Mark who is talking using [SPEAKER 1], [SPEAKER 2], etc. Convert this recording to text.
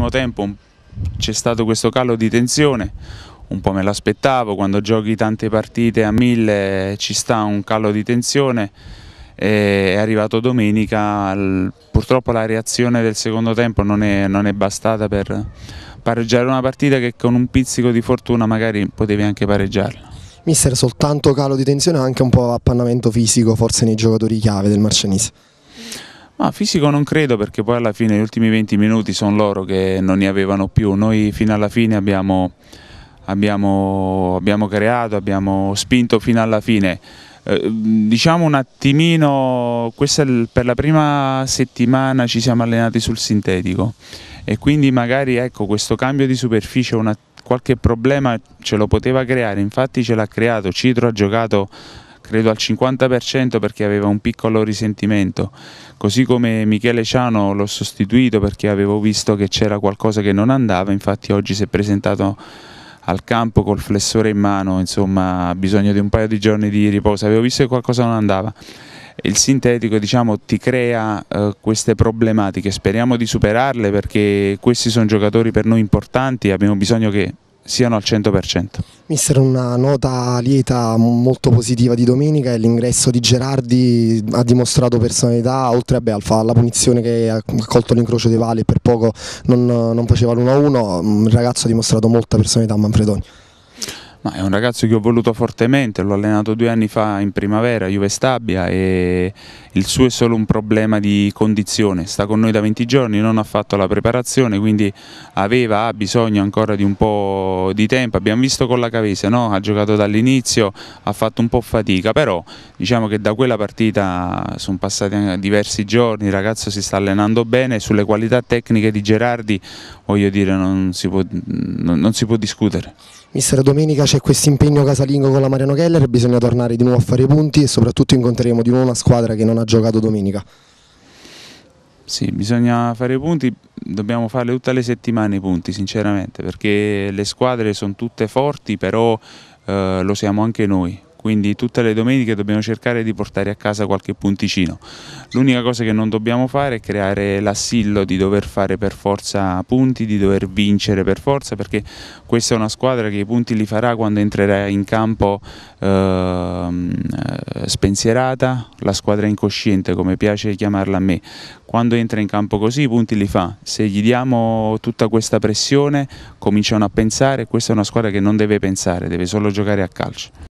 [SPEAKER 1] primo tempo c'è stato questo calo di tensione, un po' me l'aspettavo, quando giochi tante partite a mille ci sta un calo di tensione, è arrivato domenica, purtroppo la reazione del secondo tempo non è, non è bastata per pareggiare una partita che con un pizzico di fortuna magari potevi anche pareggiarla.
[SPEAKER 2] Mister, soltanto calo di tensione anche un po' appannamento fisico forse nei giocatori chiave del Marcianese?
[SPEAKER 1] Ma fisico non credo perché poi alla fine gli ultimi 20 minuti sono loro che non ne avevano più, noi fino alla fine abbiamo, abbiamo, abbiamo creato, abbiamo spinto fino alla fine. Eh, diciamo un attimino, questa il, per la prima settimana ci siamo allenati sul sintetico e quindi magari ecco, questo cambio di superficie una, qualche problema ce lo poteva creare, infatti ce l'ha creato, Citro ha giocato credo al 50% perché aveva un piccolo risentimento, così come Michele Ciano l'ho sostituito perché avevo visto che c'era qualcosa che non andava, infatti oggi si è presentato al campo col flessore in mano, insomma ha bisogno di un paio di giorni di riposo, avevo visto che qualcosa non andava. Il sintetico diciamo, ti crea eh, queste problematiche, speriamo di superarle perché questi sono giocatori per noi importanti, abbiamo bisogno che siano al 100%.
[SPEAKER 2] Mister, una nota lieta molto positiva di domenica è l'ingresso di Gerardi, ha dimostrato personalità, oltre a Belfa, alla punizione che ha colto l'incrocio dei Vali e per poco non, non faceva l'1-1, il ragazzo ha dimostrato molta personalità a Manfredoni.
[SPEAKER 1] Ma è un ragazzo che ho voluto fortemente, l'ho allenato due anni fa in primavera a Juve Stabia e il suo è solo un problema di condizione, sta con noi da 20 giorni, non ha fatto la preparazione, quindi aveva, ha bisogno ancora di un po' di tempo, abbiamo visto con la Cavese, no? ha giocato dall'inizio, ha fatto un po' fatica, però diciamo che da quella partita sono passati diversi giorni, il ragazzo si sta allenando bene, sulle qualità tecniche di Gerardi voglio dire non si può, non si può discutere.
[SPEAKER 2] Mister, domenica c'è questo impegno casalingo con la Mariano Keller, bisogna tornare di nuovo a fare i punti e soprattutto incontreremo di nuovo una squadra che non ha
[SPEAKER 1] giocato domenica. Sì, bisogna fare i punti, dobbiamo fare tutte le settimane i punti sinceramente perché le squadre sono tutte forti però eh, lo siamo anche noi, quindi tutte le domeniche dobbiamo cercare di portare a casa qualche punticino. L'unica cosa che non dobbiamo fare è creare l'assillo di dover fare per forza punti, di dover vincere per forza, perché questa è una squadra che i punti li farà quando entrerà in campo ehm, eh, spensierata, la squadra incosciente come piace chiamarla a me. Quando entra in campo così i punti li fa, se gli diamo tutta questa pressione cominciano a pensare, questa è una squadra che non deve pensare, deve solo giocare a calcio.